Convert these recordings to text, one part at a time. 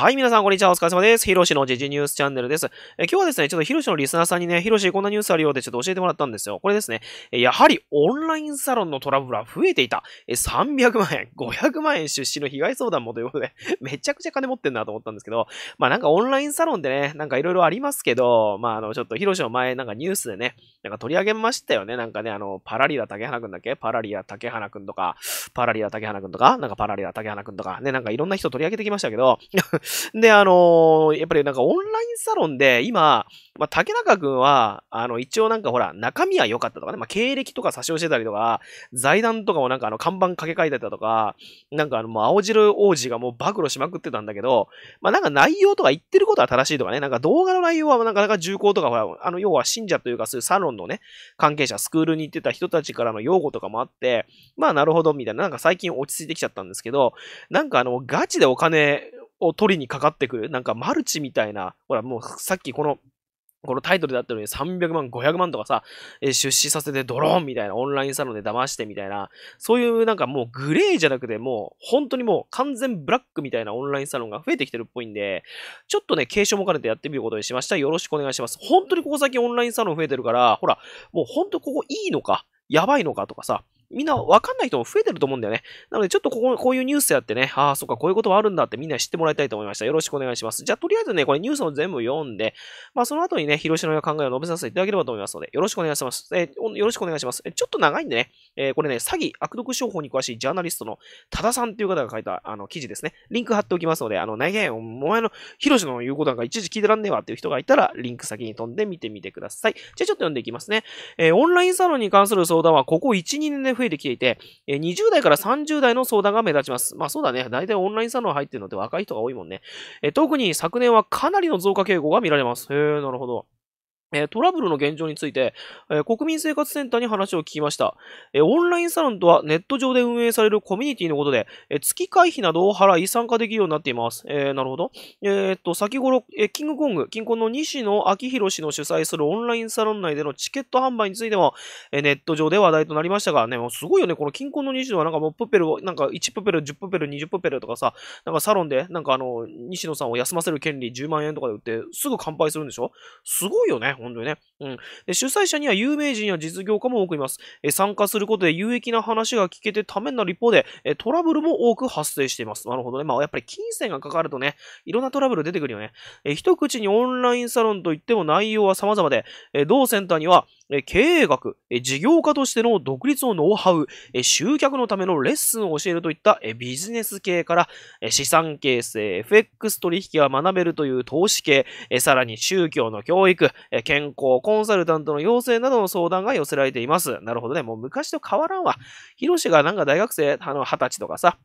はい、皆さん、こんにちは。お疲れ様です。ヒロシの時事ニュースチャンネルです。え今日はですね、ちょっとヒロシのリスナーさんにね、ヒロシこんなニュースあるよってちょっと教えてもらったんですよ。これですね、やはりオンラインサロンのトラブルは増えていた。え300万円、500万円出資の被害相談もということで、めちゃくちゃ金持ってんなと思ったんですけど、まあなんかオンラインサロンでね、なんかいろいろありますけど、まああの、ちょっとヒロシの前、なんかニュースでね、なんか取り上げましたよね。なんかね、あの、パラリラ竹花くんだっけパラリラ竹花くんとか、パラリラ竹花くんとか、なんかパラリラ竹花くんとか、ね、なんかいろんな人取り上げてきましたけど、で、あのー、やっぱりなんかオンラインサロンで、今、まあ、竹中くんは、あの、一応なんかほら、中身は良かったとかね、まあ、経歴とか差し押してたりとか、財団とかもなんかあの、看板掛け替えてたとか、なんかあの、青汁王子がもう暴露しまくってたんだけど、まあ、なんか内容とか言ってることは正しいとかね、なんか動画の内容はなかなか重厚とか、ほら、あの、要は信者というか、そういうサロンのね、関係者、スクールに行ってた人たちからの用語とかもあって、まあ、なるほど、みたいな、なんか最近落ち着いてきちゃったんですけど、なんかあの、ガチでお金を取りにかかってくる、なんかマルチみたいな、ほら、もうさっきこの、このタイトルだったのに300万、500万とかさ、え出資させてドローンみたいな、オンラインサロンで騙してみたいな、そういうなんかもうグレーじゃなくて、もう本当にもう完全ブラックみたいなオンラインサロンが増えてきてるっぽいんで、ちょっとね、継承も兼ねてやってみることにしました。よろしくお願いします。本当にここ最近オンラインサロン増えてるから、ほら、もう本当ここいいのか、やばいのかとかさ、みんなわかんない人も増えてると思うんだよね。なので、ちょっとここ、こういうニュースやってね、ああ、そっか、こういうことはあるんだってみんな知ってもらいたいと思いました。よろしくお願いします。じゃあ、とりあえずね、これニュースを全部読んで、まあ、その後にね、広島の考えを述べさせていただければと思いますので、よろしくお願いします。えー、よろしくお願いします。えちょっと長いんでね、えー、これね、詐欺、悪毒商法に詳しいジャーナリストの多田さんっていう方が書いた、あの、記事ですね。リンク貼っておきますので、あの、ないげん、お前の、広島の言うことなんか一時聞いてらんねえわっていう人がいたら、リンク先に飛んで見てみてください。じゃあ、ちょっと読んでいきますね。えー、オンラインサロンに関する相談は、ここ1、2年で増えてきていて、え20代から30代の相談が目立ちます。まあそうだね。大体オンラインサロン入ってるので若い人が多いもんね。え特に昨年はかなりの増加傾向が見られます。へえ、なるほど。トラブルの現状について、国民生活センターに話を聞きました、オンラインサロンとはネット上で運営されるコミュニティのことで、月会費などを払い参加できるようになっています。えー、なるほど。えー、っと、先頃、キングコング、近婚の西野昭弘氏の主催するオンラインサロン内でのチケット販売についても、ネット上で話題となりましたがね、もうすごいよね、この近婚の西野はなんかもうプペルを、なんか1プペル、10プペル、20プペルとかさ、なんかサロンで、なんかあの、西野さんを休ませる権利10万円とかで売って、すぐ乾杯するんでしょすごいよね。本当にね。うん。で、主催者には有名人や実業家も多くいます。え参加することで有益な話が聞けてためになる一方で、えトラブルも多く発生しています。なるほどね。まあ、やっぱり金銭がかかるとね、いろんなトラブル出てくるよね。え一口にオンラインサロンといっても内容は様々で、え同センターには、え経営学、え事業家としての独立のノウハウ、え集客のためのレッスンを教えるといった、えビジネス系から、え資産形成、FX 取引は学べるという投資系、えさらに宗教の教育、え健康、コンサルタントの要請などの相談が寄せられています。なるほどね。もう昔と変わらんわ。ヒロシがなんか大学生、あの、二十歳とかさ、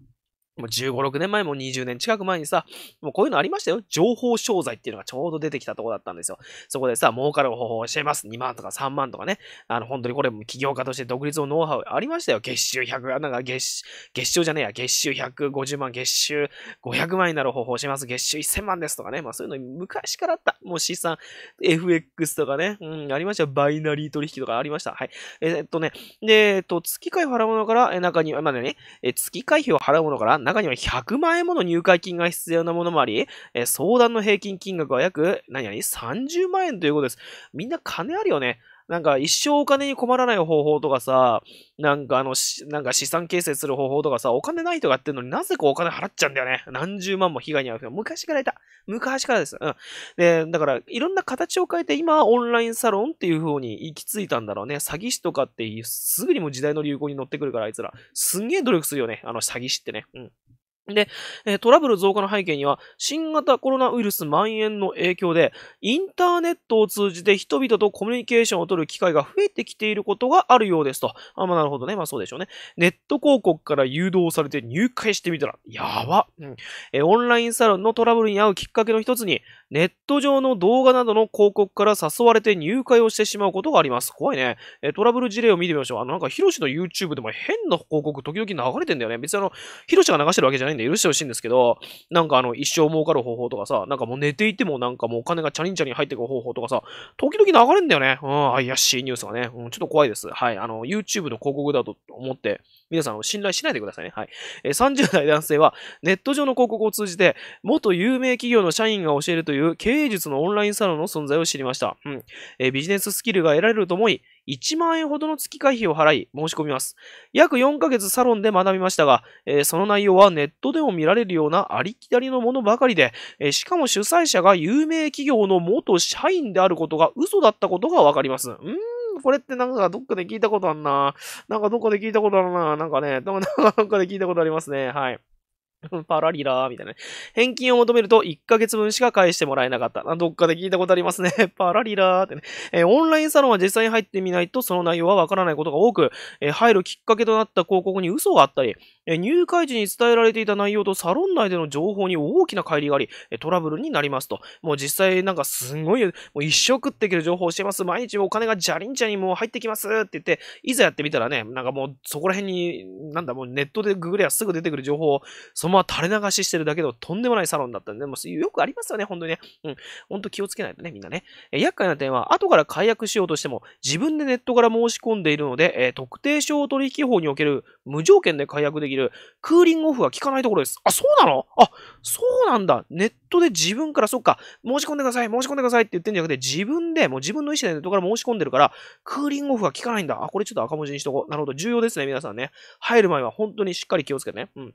もう15、6年前も20年近く前にさ、もうこういうのありましたよ。情報商材っていうのがちょうど出てきたとこだったんですよ。そこでさ、儲かる方法を教えます。2万とか3万とかね。あの、本当にこれ、起業家として独立のノウハウありましたよ。月収100、なんか月、月収じゃねえや。月収150万、月収500万になる方法を教えます。月収1000万ですとかね。まあそういうの昔からあった。もう資産、FX とかね。うん、ありましたよ。バイナリー取引とかありました。はい。えー、っとね。で、えっと、月会払うものから、え、中に、まあね、え、月会費を払うものから、中には100万円もの入会金が必要なものもあり、え相談の平均金額は約、何々30万円ということです。みんな金あるよね。なんか一生お金に困らない方法とかさ、なんかあの、なんか資産形成する方法とかさ、お金ないとかってるのになぜこうお金払っちゃうんだよね。何十万も被害に遭う昔からいた。昔からです。うん。で、だから、いろんな形を変えて、今、オンラインサロンっていう風に行き着いたんだろうね。詐欺師とかって、すぐにも時代の流行に乗ってくるから、あいつら。すんげえ努力するよね。あの、詐欺師ってね。うん。で、トラブル増加の背景には、新型コロナウイルス蔓延の影響で、インターネットを通じて人々とコミュニケーションを取る機会が増えてきていることがあるようですと。あ、まあ、なるほどね。まあそうでしょうね。ネット広告から誘導されて入会してみたら、やば、うんえオンラインサロンのトラブルに会うきっかけの一つに、ネット上の動画などの広告から誘われて入会をしてしまうことがあります。怖いね。えトラブル事例を見てみましょう。あの、なんか、ヒロシの YouTube でも変な広告時々流れてんだよね。別にあの、ヒロシが流してるわけじゃないんで許してほしいんですけど、なんかあの、一生儲かる方法とかさ、なんかもう寝ていてもなんかもうお金がチャリンチャリン入ってくる方法とかさ、時々流れるんだよね。うん、怪しいニュースがね。うん、ちょっと怖いです。はい。あの、YouTube の広告だと思って、皆さんを信頼しないでくださいね。はい。え30代男性は、ネット上の広告を通じて、元有名企業の社員が教えるという経営術のオンラインサロンの存在を知りました。うん。えビジネススキルが得られると思い、1万円ほどの月会費を払い、申し込みます。約4ヶ月サロンで学びましたが、えー、その内容はネットでも見られるようなありきたりのものばかりで、えー、しかも主催者が有名企業の元社員であることが嘘だったことがわかります。うんこれってなんかどっかで聞いたことあんな。なんかどっかで聞いたことあるな。なんかね、なんかどっかで聞いたことありますね。はい。パラリラーみたいな、返金を求めると1ヶ月分しか返してもらえなかった。どっかで聞いたことありますね。パラリラーってね。えー、オンラインサロンは実際に入ってみないとその内容はわからないことが多く、えー、入るきっかけとなった広告に嘘があったり、えー、入会時に伝えられていた内容とサロン内での情報に大きな乖離があり、えトラブルになりますと。もう実際なんかすごい、もう一生食っていける情報をしてます。毎日お金がじゃりんャゃンもう入ってきますって言って、いざやってみたらね、なんかもうそこら辺に、なんだもうネットでググればすぐ出てくる情報をま垂れ流ししてるだけのとんでもないサロンだったんで、もうよくありますよね、本当にね。うん。本当気をつけないとね、みんなね。え厄介な点は、後から解約しようとしても、自分でネットから申し込んでいるので、え特定商取引法における無条件で解約できるクーリングオフは効かないところです。あ、そうなのあ、そうなんだ。ネットで自分から、そっか、申し込んでください、申し込んでくださいって言ってんじゃなくて、自分で、もう自分の意思でネットから申し込んでるから、クーリングオフは効かないんだ。あ、これちょっと赤文字にしとこう。なるほど。重要ですね、皆さんね。入る前は本当にしっかり気をつけてね。うん。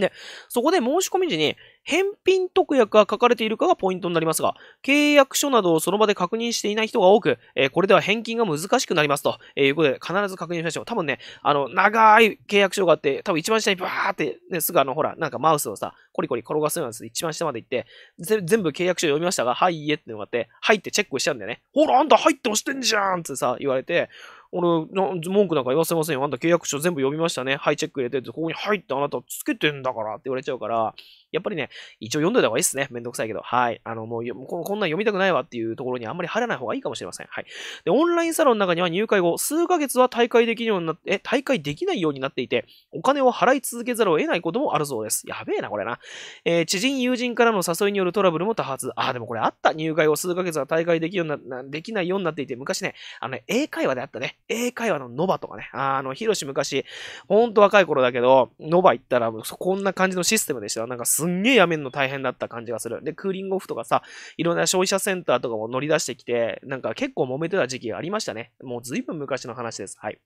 で、そこで申し込み時に返品特約が書かれているかがポイントになりますが、契約書などをその場で確認していない人が多く、えー、これでは返金が難しくなりますと、えー、いうことで必ず確認しましょう。多分ね、あの、長い契約書があって、多分一番下にバーってね、すぐあの、ほら、なんかマウスをさ、コリコリ転がすようなやつ一番下まで行って、全部契約書読みましたが、はい、いえってのがあって、はいってチェックしちゃうんだよね。ほら、あんた入って押してんじゃんってさ、言われて、俺、文句なんか言わせませんよ。あんた契約書全部読みましたね。はい、チェック入れてって、ここに入ってあなたつけてんだからって言われちゃうから、やっぱりね、一応読んどいた方がいいっすね。めんどくさいけど。はい。あの、もう、こんなん読みたくないわっていうところにあんまり入らない方がいいかもしれません。はい。で、オンラインサロンの中には入会後、数ヶ月は大会できるようになって、え、大会できないようになっていて、お金を払い続けざるを得ないこともあるそうです。やべえな、これな。えー、知人、友人からの誘いによるトラブルも多発。あ、でもこれあった。入会後数ヶ月は大会できような、できないようになっていて、昔ね、あの、ね、英会話であったね。英会話のノバとかね。あの、ヒロシ昔、ほんと若い頃だけど、ノバ行ったら、こんな感じのシステムでしたよ。なんかすすんげえやめんの大変だった感じがする。で、クーリングオフとかさ、いろんな消費者センターとかも乗り出してきて、なんか結構揉めてた時期がありましたね。もうずいぶん昔の話です。はい。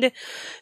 で、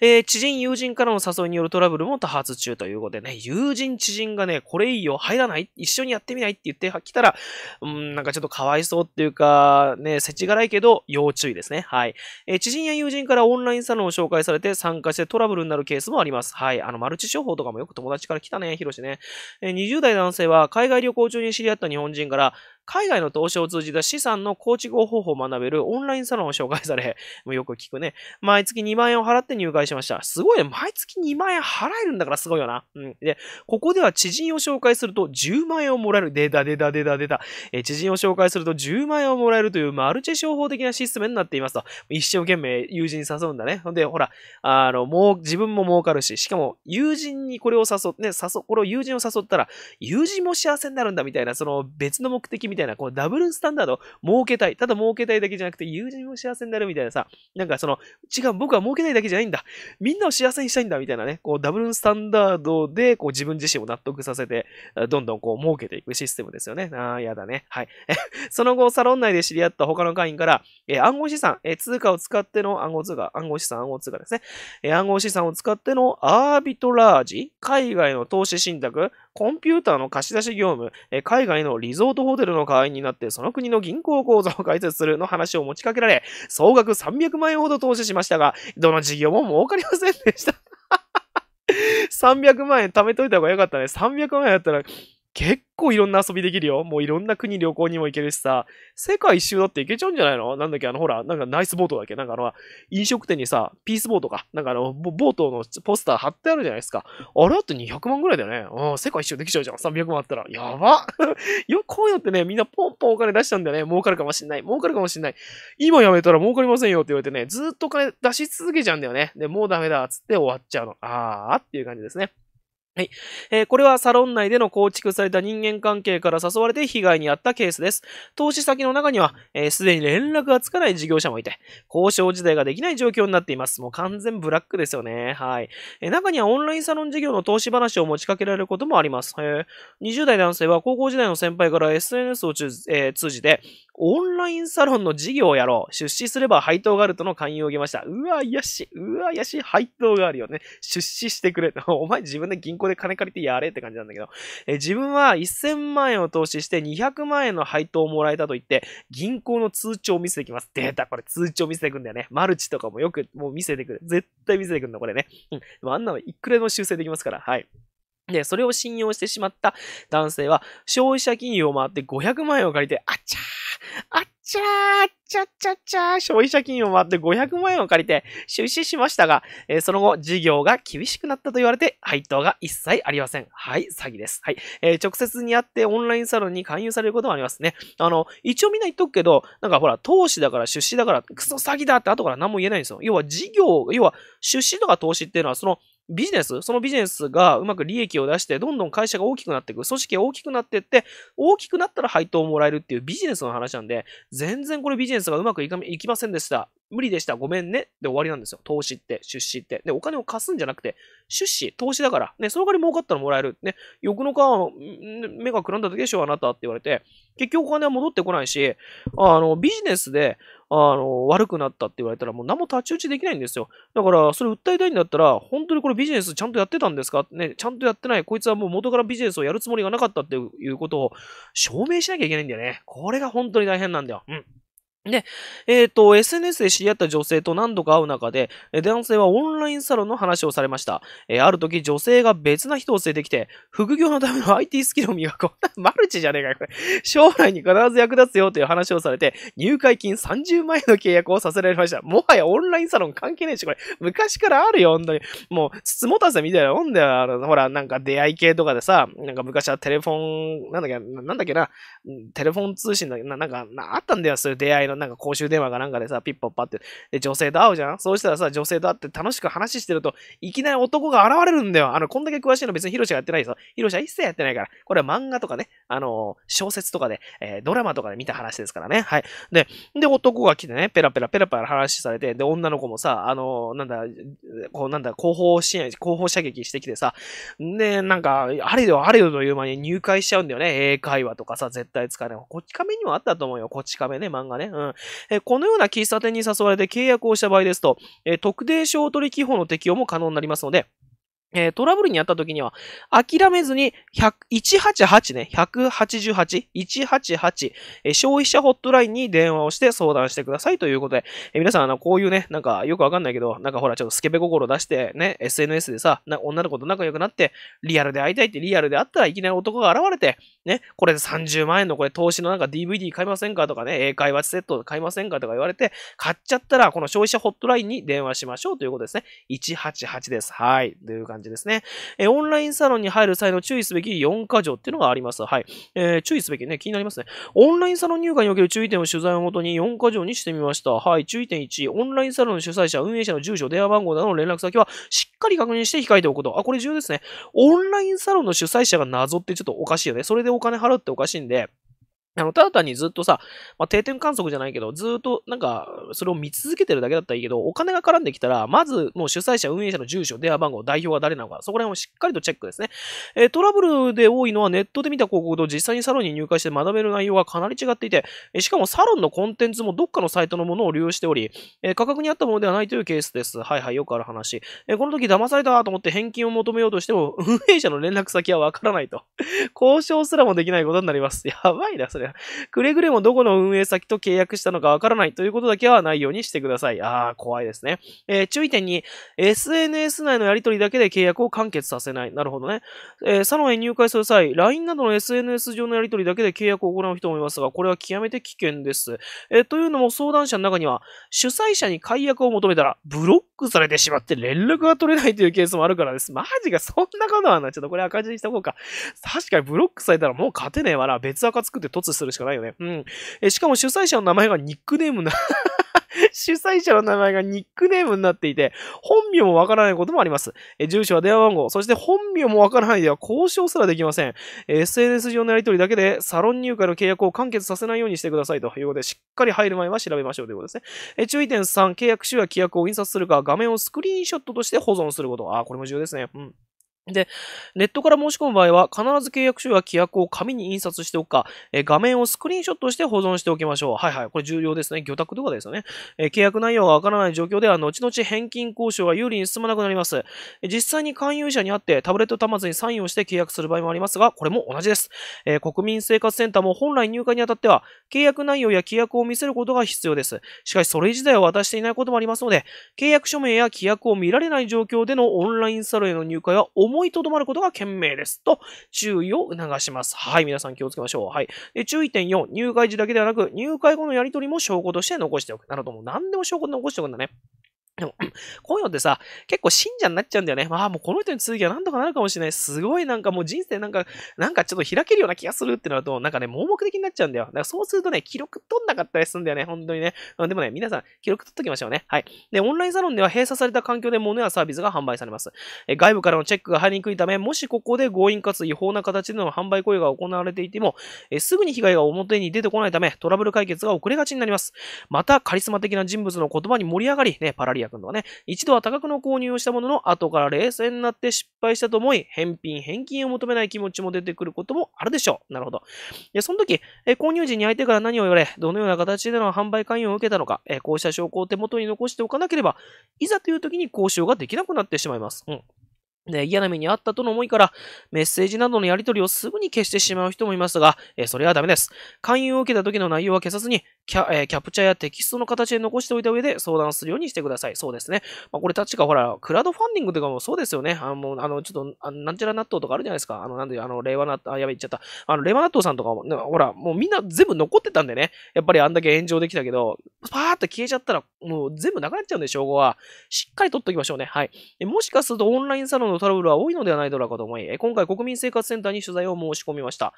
えー、知人、友人からの誘いによるトラブルも多発中ということでね、友人、知人がね、これいいよ、入らない一緒にやってみないって言って来たら、うん、なんかちょっとかわいそうっていうか、ね、せちがらいけど、要注意ですね。はい。えー、知人や友人からオンラインサロンを紹介されて参加してトラブルになるケースもあります。はい。あの、マルチ商法とかもよく友達から来たね、ヒロシね。えー、20代男性は海外旅行中に知り合った日本人から、海外の投資を通じた資産の構築方法を学べるオンラインサロンを紹介され、もうよく聞くね。毎月2万円を払って入会しました。すごいね。毎月2万円払えるんだからすごいよな。うん。で、ここでは知人を紹介すると10万円をもらえる。出た出た出た出た。え知人を紹介すると10万円をもらえるというマルチ商法的なシステムになっていますと。一生懸命友人に誘うんだね。ほんで、ほら、あの、もう自分も儲かるし、しかも友人にこれを誘って、ね、誘、これを友人を誘ったら、友人も幸せになるんだみたいな、その別の目的みたいな、こうダブルスタンダードを設けたい。ただ設けたいだけじゃなくて、友人も幸せになるみたいなさ、なんかその、違う、僕は設けたいだけじゃないんだ。みんなを幸せにしたいんだ、みたいなね、こう、ダブルスタンダードで、こう、自分自身を納得させて、どんどんこう、設けていくシステムですよね。ああ、やだね。はい。その後、サロン内で知り合った他の会員から、えー、暗号資産、えー、通貨を使っての暗号通貨、暗号資産、暗号通貨ですね。えー、暗号資産を使ってのアービトラージ、海外の投資信託、コンピューターの貸し出し業務、え海外のリゾートホテルの会員になって、その国の銀行口座を開設するの話を持ちかけられ、総額300万円ほど投資しましたが、どの事業も儲かりませんでした。300 万円貯めといた方が良かったね。300万円やったら、結構いろんな遊びできるよ。もういろんな国旅行にも行けるしさ、世界一周だって行けちゃうんじゃないのなんだっけあの、ほら、なんかナイスボートだっけなんかあの、飲食店にさ、ピースボートか。なんかあの、ボートのポスター貼ってあるじゃないですか。あれだって200万ぐらいだよね。うん、世界一周できちゃうじゃん。300万あったら。やば よ、こうやってね、みんなポンポンお金出したんだよね。儲かるかもしんない。儲かるかもしんない。今やめたら儲かりませんよって言われてね、ずっとお金出し続けちゃうんだよね。で、もうダメだ、つって終わっちゃうの。あーっていう感じですね。はい。えー、これはサロン内での構築された人間関係から誘われて被害に遭ったケースです。投資先の中には、えー、すでに連絡がつかない事業者もいて、交渉自体ができない状況になっています。もう完全ブラックですよね。はい。えー、中にはオンラインサロン事業の投資話を持ちかけられることもあります。えー、20代男性は高校時代の先輩から SNS を、えー、通じて、オンラインサロンの事業をやろう。出資すれば配当があるとの勧誘を受けました。うわ、癒し。うわ、癒し。配当があるよね。出資してくれ。お前自分で銀行こで金借りてやれって感じなんだけど、えー、自分は1000万円を投資して200万円の配当をもらえたと言って、銀行の通帳を見せてきます。データ、これ通帳見せてくんだよね。マルチとかもよくもう見せてくる。絶対見せてくんの、これね。うん。でもあんなのいくらでも修正できますから、はい。で、それを信用してしまった男性は、消費者金融を回って500万円を借りて、あっちゃーあっちゃーちゃちゃちゃ消費者金を回って500万円を借りて出資しましたが、えー、その後事業が厳しくなったと言われて配当が一切ありません。はい、詐欺です。はい。えー、直接に会ってオンラインサロンに勧誘されることもありますね。あの、一応みんな言っとくけど、なんかほら、投資だから出資だから、クソ詐欺だって後から何も言えないんですよ。要は事業、要は出資とか投資っていうのはそのビジネス、そのビジネスがうまく利益を出して、どんどん会社が大きくなっていく、組織が大きくなっていって、大きくなったら配当をもらえるっていうビジネスの話なんで、全然これビジネスがうまくいかいきませんでした。無理でした。ごめんね。で終わりなんですよ。投資って、出資って。で、お金を貸すんじゃなくて、出資、投資だから。ね、その代わり儲かったらもらえる。ね、欲の皮目がくらんだ時けでしょ、あなたって言われて、結局お金は戻ってこないし、あの、ビジネスで、あの、悪くなったって言われたら、もう何も太刀打ちできないんですよ。だから、それ訴えたいんだったら、本当にこれビジネスちゃんとやってたんですかね、ちゃんとやってない。こいつはもう元からビジネスをやるつもりがなかったっていうことを証明しなきゃいけないんだよね。これが本当に大変なんだよ。うん。で、えっ、ー、と、SNS で知り合った女性と何度か会う中で、男性はオンラインサロンの話をされました。えー、ある時、女性が別な人を連れてきて、副業のための IT スキルを磨く。マルチじゃねえかよ、これ。将来に必ず役立つよという話をされて、入会金30万円の契約をさせられました。もはやオンラインサロン関係ねえし、これ。昔からあるよ、本当に。もう、つつもたせみたいなもんだよ。あの、ほら、なんか出会い系とかでさ、なんか昔はテレフォン、なんだっけな、なんだっけな、テレフォン通信だけな、なんか、あったんだよ、そういう出会いの。のなんか公衆電話かなんかでさ、ピッポッパって、で、女性と会うじゃんそうしたらさ、女性と会って楽しく話してると、いきなり男が現れるんだよ。あの、こんだけ詳しいの別にヒロシがやってないよ。ヒロシは一切やってないから。これは漫画とかね、あのー、小説とかで、えー、ドラマとかで見た話ですからね。はい。で、で、男が来てね、ペラペラペラペラ話されて、で、女の子もさ、あのー、なんだ、こう、なんだ、後方支援、後方射撃してきてさ、で、なんか、あれよあれよという間に入会しちゃうんだよね。英会話とかさ、絶対使えない。こち亀にもあったと思うよ。こっち亀ね、漫画ね。ううんえこのような喫茶店に誘われて契約をした場合ですと、え特定商取引法の適用も可能になりますので、えー、トラブルにあった時には、諦めずに、188ね、188、188、え消費者ホットラインに電話をして相談してくださいということで、え皆さん、あの、こういうね、なんか、よくわかんないけど、なんかほら、ちょっとスケベ心出して、ね、SNS でさ、女の子と仲良くなって、リアルで会いたいってリアルで会ったらいきなり男が現れて、ね、これで30万円のこれ投資のなんか DVD 買いませんかとかね、英会話セット買いませんかとか言われて、買っちゃったら、この消費者ホットラインに電話しましょうということですね。188です。はい。という感じじですね。えオンラインサロンに入る際の注意すべき4箇条っていうのがあります。はい。えー、注意すべきね、気になりますね。オンラインサロン入会における注意点を取材をもとに4箇条にしてみました。はい。注意点1、オンラインサロンの主催者、運営者の住所、電話番号などの連絡先はしっかり確認して控えておくこと。あ、これ重要ですね。オンラインサロンの主催者が謎ってちょっとおかしいよね。それでお金払っておかしいんで、あの、ただ単にずっとさ、まあ、定点観測じゃないけど、ずっとなんか、それを見続けてるだけだったらいいけど、お金が絡んできたら、まず、もう主催者、運営者の住所、電話番号、代表は誰なのか、そこら辺をしっかりとチェックですね。えー、トラブルで多いのは、ネットで見た広告と実際にサロンに入会して学べる内容がかなり違っていて、しかもサロンのコンテンツもどっかのサイトのものを利用しており、えー、価格に合ったものではないというケースです。はいはい、よくある話。えー、この時騙されたと思って返金を求めようとしても、運営者の連絡先はわからないと。交渉すらもできないことになります。やばいな、それ。くれぐれもどこの運営先と契約したのかわからないということだけはないようにしてください。ああ、怖いですね。えー、注意点に、SNS 内のやり取りだけで契約を完結させない。なるほどね。えー、サロンへ入会する際、LINE などの SNS 上のやり取りだけで契約を行う人もいますが、これは極めて危険です。えー、というのも相談者の中には、主催者に解約を求めたら、ブロックされてしまって連絡が取れないというケースもあるからです。マジか、そんなことはない。ちょっとこれ赤字にしとこうか。確かにブロックされたらもう勝てねえわな。別赤作って突スするしかないよね。うん。え、しかも主催者の名前がニックネームな 主催者の名前がニックネームになっていて、本名もわからないこともあります。え住所は電話番号、そして本名もわからないでは交渉すらできません。SNS 上のやり取りだけでサロン入会の契約を完結させないようにしてくださいということで、しっかり入る前は調べましょうということですね。え注意点3、契約書や規約を印刷するか、画面をスクリーンショットとして保存すること。あ、これも重要ですね。うん。で、ネットから申し込む場合は、必ず契約書や規約を紙に印刷しておくか、え画面をスクリーンショットして保存しておきましょう。はいはい。これ重要ですね。魚拓とかですよね。え契約内容がわからない状況では、後々返金交渉が有利に進まなくなります。実際に勧誘者に会って、タブレット端末にサインをして契約する場合もありますが、これも同じです。え国民生活センターも本来入会にあたっては、契約内容や規約を見せることが必要です。しかし、それ自体を渡していないこともありますので、契約署名や規約を見られない状況でのオンラインサロンへの入会は思いとどまることが賢明です。と、注意を促します。はい、皆さん気をつけましょう。はい。で、注意点4、入会時だけではなく、入会後のやり取りも証拠として残しておく。なるほど、もう何でも証拠で残しておくんだね。でも、こういうのってさ、結構信者になっちゃうんだよね。まあもうこの人に続きは何とかなるかもしれない。すごいなんかもう人生なんか、なんかちょっと開けるような気がするってなると、なんかね、盲目的になっちゃうんだよ。だからそうするとね、記録取んなかったりするんだよね。本当にね。でもね、皆さん、記録取っときましょうね。はい。で、オンラインサロンでは閉鎖された環境で物やサービスが販売されます。え外部からのチェックが入りにくいため、もしここで強引かつ違法な形での販売行為が行われていても、えすぐに被害が表に出てこないため、トラブル解決が遅れがちになります。また、カリスマ的な人物の言葉に盛り上がり、ね、パラリア君とね、一度は多額の購入をしたものの、後から冷静になって失敗したと思い、返品、返金を求めない気持ちも出てくることもあるでしょう。なるほど。で、その時、え購入時に相手から何を言われ、どのような形での販売勧誘を受けたのか、えこうした証拠を手元に残しておかなければ、いざという時に交渉ができなくなってしまいます。うん。ね、嫌な目にあったとの思いから、メッセージなどのやり取りをすぐに消してしまう人もいますが、えそれはダメです。勧誘を受けた時の内容は消さずにキャ、えキャプチャーやテキストの形で残しておいた上で相談するようにしてください。そうですね。まあ、これ確かほら、クラウドファンディングとかもそうですよね。あの、あのちょっとあなんちゃら納豆とかあるじゃないですか。あの、なんで、あの、令和納豆、あ、やべ、言っちゃった。あの、令和納豆さんとかも、ね、ほら、もうみんな全部残ってたんでね。やっぱりあんだけ炎上できたけど、パーって消えちゃったら、もう全部なくなっちゃうんで、証拠は。しっかり取っておきましょうね。はい。もしかするとオンラインサロンのトラブルは多いのではないだろうかと思い、今回国民生活センターに取材を申し込みました。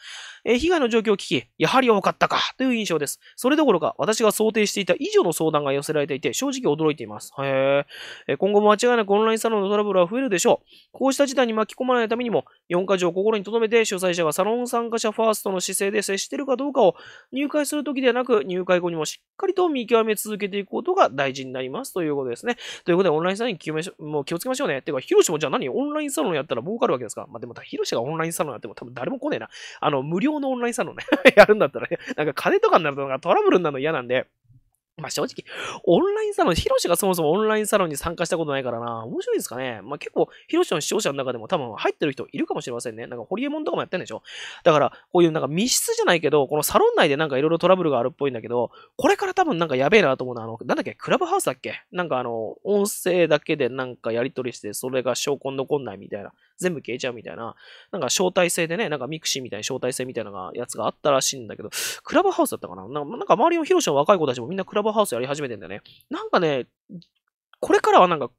え被害の状況を聞き、やはり多かったかという印象です。それどころか、私が想定していた以上の相談が寄せられていて、正直驚いています。へえ今後も間違いなくオンラインサロンのトラブルは増えるでしょう。こうした事態に巻き込まないためにも、4か条を心に留めて主催者がサロン参加者ファーストの姿勢で接しているかどうかを入会するときではなく、入会後にもしっかりと見極め続けていくことが大事になりますということですね。ということで、オンラインサロンにもう気をつけましょうね。てか、広島もじゃあ何オンオンラインサロンやったら儲かるわけですから。まあ、でも、ヒロシがオンラインサロンやっても多分誰も来ねえな。あの、無料のオンラインサロンね やるんだったらね、なんか金とかになるとなんかトラブルになるの嫌なんで、まあ、正直、オンラインサロン、ヒロシがそもそもオンラインサロンに参加したことないからな、面白いですかね。まあ、結構、ヒロシの視聴者の中でも多分入ってる人いるかもしれませんね。なんか、ホリエモンとかもやってんでしょだから、こういうなんか密室じゃないけど、このサロン内でなんかいろいろトラブルがあるっぽいんだけど、これから多分なんかやべえなと思うのは、あの、なんだっけ、クラブハウスだっけなんかあの、音声だけでなんかやり取りして、それが証拠に残んないみたいな。全部消えちゃうみたいな、なんか招待制でね、なんかミクシーみたいに招待制みたいなやつがあったらしいんだけど、クラブハウスだったかななんか周りの広島の若い子たちもみんなクラブハウスやり始めてんだよね。なんかね、これからはなんか、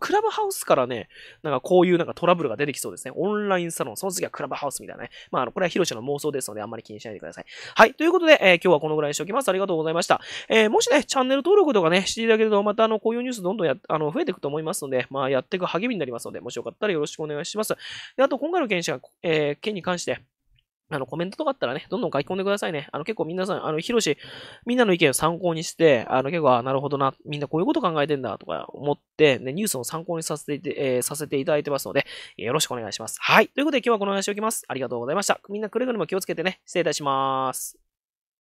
クラブハウスからね、なんかこういうなんかトラブルが出てきそうですね。オンラインサロン、その次はクラブハウスみたいなね。まあ、あの、これはヒロシの妄想ですので、あんまり気にしないでください。はい。ということで、えー、今日はこのぐらいにしておきます。ありがとうございました。えー、もしね、チャンネル登録とかね、していただけると、またあの、こういうニュースどんどんや、あの、増えていくと思いますので、まあ、やっていく励みになりますので、もしよかったらよろしくお願いします。で、あと、今回の件えー、件に関して、あの、コメントとかあったらね、どんどん書き込んでくださいね。あの、結構皆さん、あの、ヒロシ、みんなの意見を参考にして、あの、結構、あ、なるほどな、みんなこういうこと考えてんだ、とか思って、ね、ニュースを参考にさせて、えー、させていただいてますので、よろしくお願いします。はい。ということで、今日はこの話をおきます。ありがとうございました。みんなくれぐれも気をつけてね、失礼いたします。